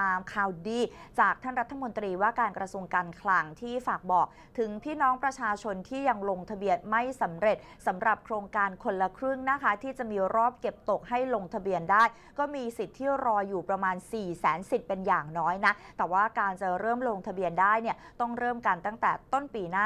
ตามข่าวดี จากท่าน รัฐมนตรีว่าการกระทรวงการคลังที่ฝากบอกถึง พี่น้องประชาชนที่ยังลงทะเบียนไม่สำเร็จ สำหรับโครงการคนละครึ่งนะคะ ที่จะมีรอบเก็บตกให้ลงทะเบียนได้ ก็มีสิทธิ์ที่รออยู่ประมาณ 4 0 0แสนสิทธิ์เป็นอย่างน้อยนะแต่ว่าการจะเริ่มลงทะเบียนได้เนี่ยต้องเริ่มกันตั้งแต่ต้นปีหน้า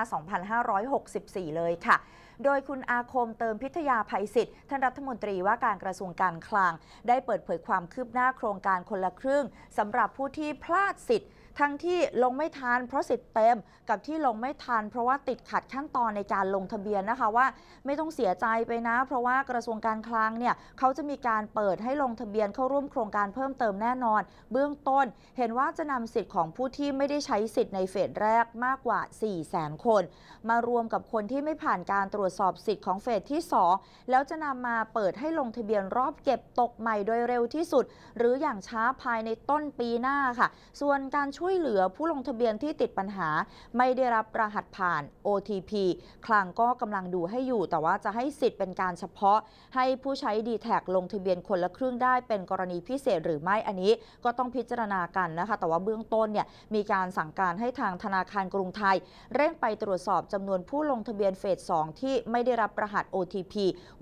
2564 เลยค่ะ โดยคุณอาคมเติมพิทยาภัยศิษิ์ท่านรัฐมนตรีว่าการกระทรวงการคลังได้เปิดเผยความคืบหน้าโครงการคนละครึ่งสำหรับผู้ที่พลาดสิทธิ์ทั้งที่ลงไม่ทันเพราะสิทธิ์เต็มกับที่ลงไม่ทันเพราะว่า ติดขัดขั้นตอนในการลงทะเบียนนะคะว่า ไม่ต้องเสียใจไปนะ เพราะว่ากระทรวงการคลังเนี่ยเขาจะมีการเปิดให้ลงทะเบียนเข้าร่วมโครงการเพิ่มเติมแน่นอน เบื้องต้นเห็นว่าจะนำสิทธิ์ของผู้ที่ไม่ได้ใช้สิทธิ์ในเฟสแรกมากกว่า4 0 0 0 0 0 คน มารวมกับคนที่ไม่ผ่านการตรวจสอบสิทธิ์ของเฟสที่ 2 แล้วจะนำมาเปิดให้ลงทะเบียนรอบเก็บตกใหม่โดยเร็วที่สุด หรืออย่างช้าภายในต้นปีหน้าค่ะ ส่วนการช่วยช่วยเหลือผู้ลงทะเบียนที่ติดปัญหา ไม่ได้รับรหัสผ่าน OTP คลังก็กำลังดูให้อยู่ แต่ว่าจะให้สิทธิ์เป็นการเฉพาะ ให้ผู้ใช้ดีแท็ลงทะเบียนคนละครึ่งได้เป็นกรณีพิเศษหรือไม่ อันนี้ก็ต้องพิจารณากันนะคะแต่ว่าเบื้องต้นเนี่ยมีการสั่งการให้ทางธนาคารกรุงไทย เร่งไปตรวจสอบจำนวนผู้ลงทะเบียนเฟส 2 ที่ไม่ได้รับรหัส OTP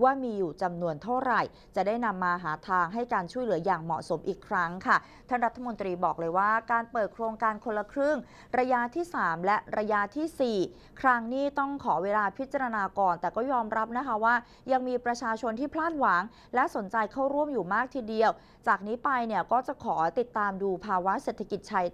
ว่ามีอยู่จำนวนเท่าไหร่ จะได้นำมาหาทางให้การช่วยเหลืออย่างเหมาะสมอีกครั้งค่ะท่านรัฐมนตรีบอกเลยว่า การเปิดโครงงการคนละครึ่ง ระยะที่ 3 และระยะที่ 4 ครั้งนี้ต้องขอเวลาพิจารณาก่อนแต่ก็ยอมรับนะคะว่า ยังมีประชาชนที่พลาดหวัง และสนใจเข้าร่วมอยู่มากทีเดียว จากนี้ไปเนี่ยก็จะขอติดตามดูภาวะเศรษฐกิจไทย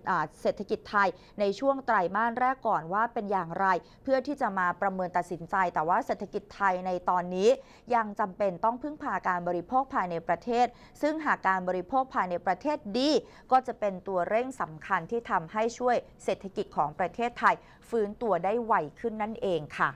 เศรษฐกิจไทย ในช่วงไตรมาสแรกก่อนว่าเป็นอย่างไร เพื่อที่จะมาประเมินตัดสินใจ แต่ว่าเศรษฐกิจไทยในตอนนี้ ยังจำเป็นต้องพึ่งพาการบริโภคภายในประเทศ ซึ่งหากการบริโภคภายในประเทศดี ก็จะเป็นตัวเร่งสำคัญที่ททำให้ช่วยเศรษฐกิจของประเทศไทยฟื้นตัวได้ไวขึ้นนั่นเองค่ะ